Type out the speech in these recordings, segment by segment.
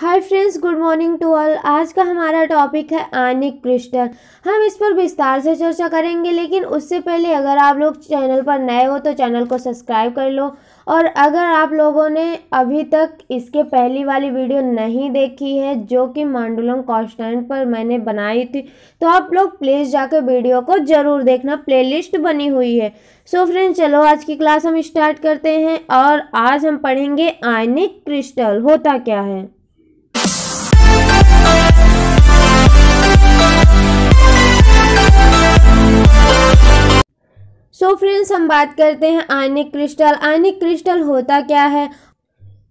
hi friends good morning to all आज का हमारा टॉपिक है आयनिक क्रिस्टल हम इस पर विस्तार से चर्चा करेंगे लेकिन उससे पहले अगर आप लोग चैनल पर नए हो तो चैनल को सब्सक्राइब कर लो और अगर आप लोगों ने अभी तक इसके पहली वाली वीडियो नहीं देखी है जो कि मांडुलम कॉन्स्टेंट पर मैंने बनाई थी तो आप लोग प्लीज़ जाकर वीडियो को ज़रूर देखना प्लेलिस्ट बनी हुई है सो so फ्रेंड्स चलो आज की क्लास हम स्टार्ट करते हैं और आज हम पढ़ेंगे आयनिक क्रिस्टल होता क्या है सो तो फ्रेंड्स हम बात करते हैं आयनिक क्रिस्टल आयनिक क्रिस्टल होता क्या है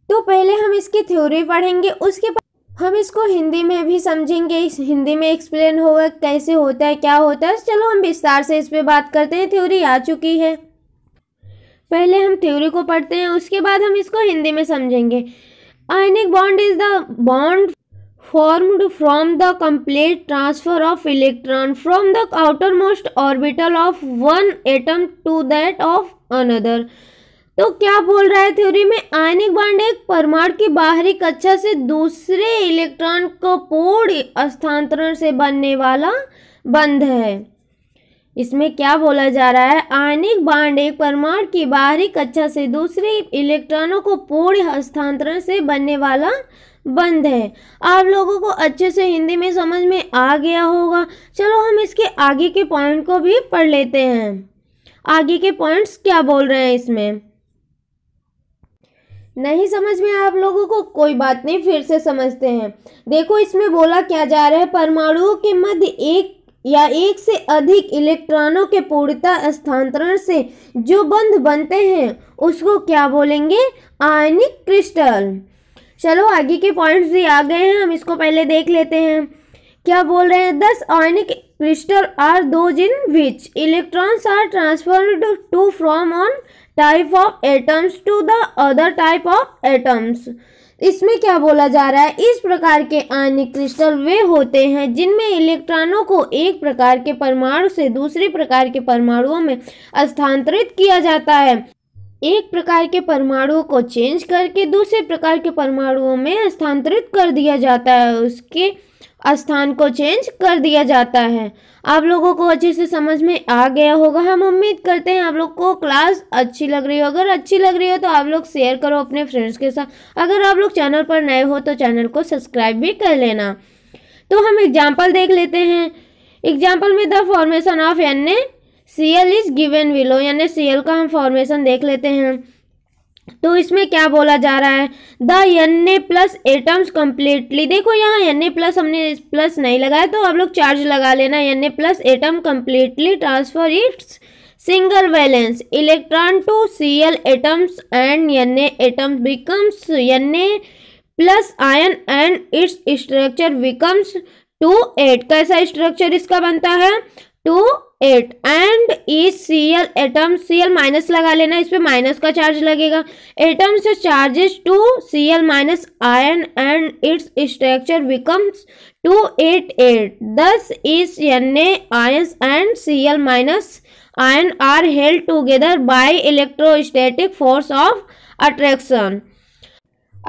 तो पहले हम इसकी थ्योरी पढ़ेंगे उसके बाद हम इसको हिंदी में भी समझेंगे हिंदी में एक्सप्लेन होगा कैसे होता है क्या होता है चलो हम विस्तार से इस पर बात करते हैं थ्योरी आ चुकी है पहले हम थ्योरी को पढ़ते हैं उसके बाद हम इसको हिंदी में समझेंगे ionic bond is the bond formed from the complete transfer of electron from the outermost orbital of one atom to that of another तो क्या बोल रहा है थ्योरी में आयनिक बांड एक परमाणु की बाहरी कक्षा से दूसरे इलेक्ट्रॉन को पूर्ण स्थानांतरण से बनने वाला बंध है इसमें क्या बोला जा रहा है आयनिक बांड एक परमाणु की बाहरी कक्षा से दूसरे इलेक्ट्रॉनों को पूर्ण स्थानांतरण से बनने वाला बंद है आप लोगों को अच्छे से हिंदी में समझ में आ गया होगा चलो हम इसके आगे के पॉइंट को भी पढ़ लेते हैं आगे के पॉइंट्स क्या बोल रहे हैं इसमें नहीं समझ में आप लोगों को कोई बात नहीं फिर से समझते हैं देखो इसमें बोला क्या जा रहा है परमाणुओं के मध्य एक या एक से अधिक इलेक्ट्रॉनों के पूर्णता स्थानांतरण से जो बंध बनते हैं उसको क्या बोलेंगे आयनिक क्रिस्टल चलो आगे के पॉइंट्स भी आ गए हैं हम इसको पहले देख लेते हैं क्या बोल रहे हैं thus ionic crystal are those in which electrons are transferred to from one type of atoms to the other type of atoms इसमें क्या बोला जा रहा है इस प्रकार के आयनिक क्रिस्टल वे होते हैं जिनमें इलेक्ट्रॉनों को एक प्रकार के परमाणु से दूसरे प्रकार के परमाणुओं में स्थानांतरित किया जाता है एक प्रकार के परमाणु को चेंज करके दूसरे प्रकार के परमाणुओं में स्थानांतरित कर दिया जाता है उसके स्थान को चेंज कर दिया जाता है आप लोगों को अच्छे से समझ में आ गया होगा हम उम्मीद करते हैं आप लोग को क्लास अच्छी लग रही हो अगर अच्छी लग रही हो तो आप लोग शेयर करो अपने फ्रेंड्स के साथ अगर आप लोग चैनल पर नए हो तो चैनल को सब्सक्राइब भी कर लेना तो हम एग्जाम्पल देख लेते हैं एग्जाम्पल में the formation of N A C L is given below यानी सी एल का हम फॉर्मेशन देख लेते हैं तो इसमें क्या बोला जा रहा है the N A plus atoms completely देखो यहाँ एन ए प्लस हमने प्लस नहीं लगाया तो आप लोग चार्ज लगा लेना N A plus atom completely transfer its single valence electron to C L atoms and N atoms becomes N A plus ion and its structure becomes two eight कैसा स्ट्रक्चर इसका बनता है two eight and is C L atom C L minus लगा लेना इस पर minus का चार्ज लगेगा एटम से charges to C L minus ion and its structure becomes two eight eight thus is N A ion and C L minus ion are held together by electrostatic force of attraction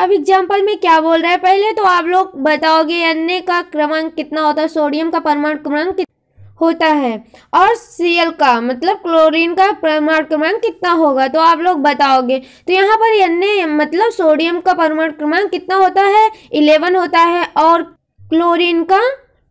अब example में क्या बोल रहा है पहले तो आप लोग बताओगे अन्य का क्रमांक कितना होता है सोडियम का परमाणु क्रमांक कितना होता है और सीएल का मतलब क्लोरीन का परमाणु क्रमांक कितना होगा तो आप लोग बताओगे तो यहाँ पर अन्य मतलब सोडियम का परमाणु क्रमांक कितना होता है इलेवन होता है और क्लोरीन का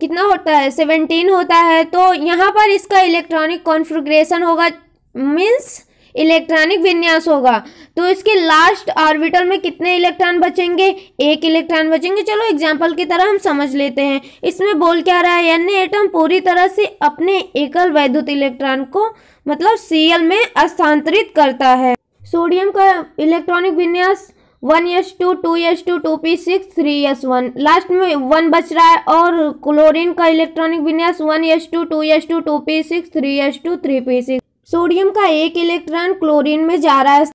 कितना होता है सेवनटीन होता है तो यहाँ पर इसका इलेक्ट्रॉनिक कॉन्फ़िगरेशन होगा मीन्स इलेक्ट्रॉनिक विन्यास होगा तो इसके लास्ट ऑर्बिटल में कितने इलेक्ट्रॉन बचेंगे एक इलेक्ट्रॉन बचेंगे चलो एग्जाम्पल की तरह हम समझ लेते हैं इसमें बोल क्या रहा है एन एटम पूरी तरह से अपने एकल वैद्युत इलेक्ट्रॉन को मतलब सीएल में स्थानांतरित करता है सोडियम का इलेक्ट्रॉनिक विन्यास one S two two S two two P six three S one last में वन बच रहा है और क्लोरीन का इलेक्ट्रॉनिक विन्यास one S two two S two two P six three S two three P six sodium का एक electron chlorine में जा रहा है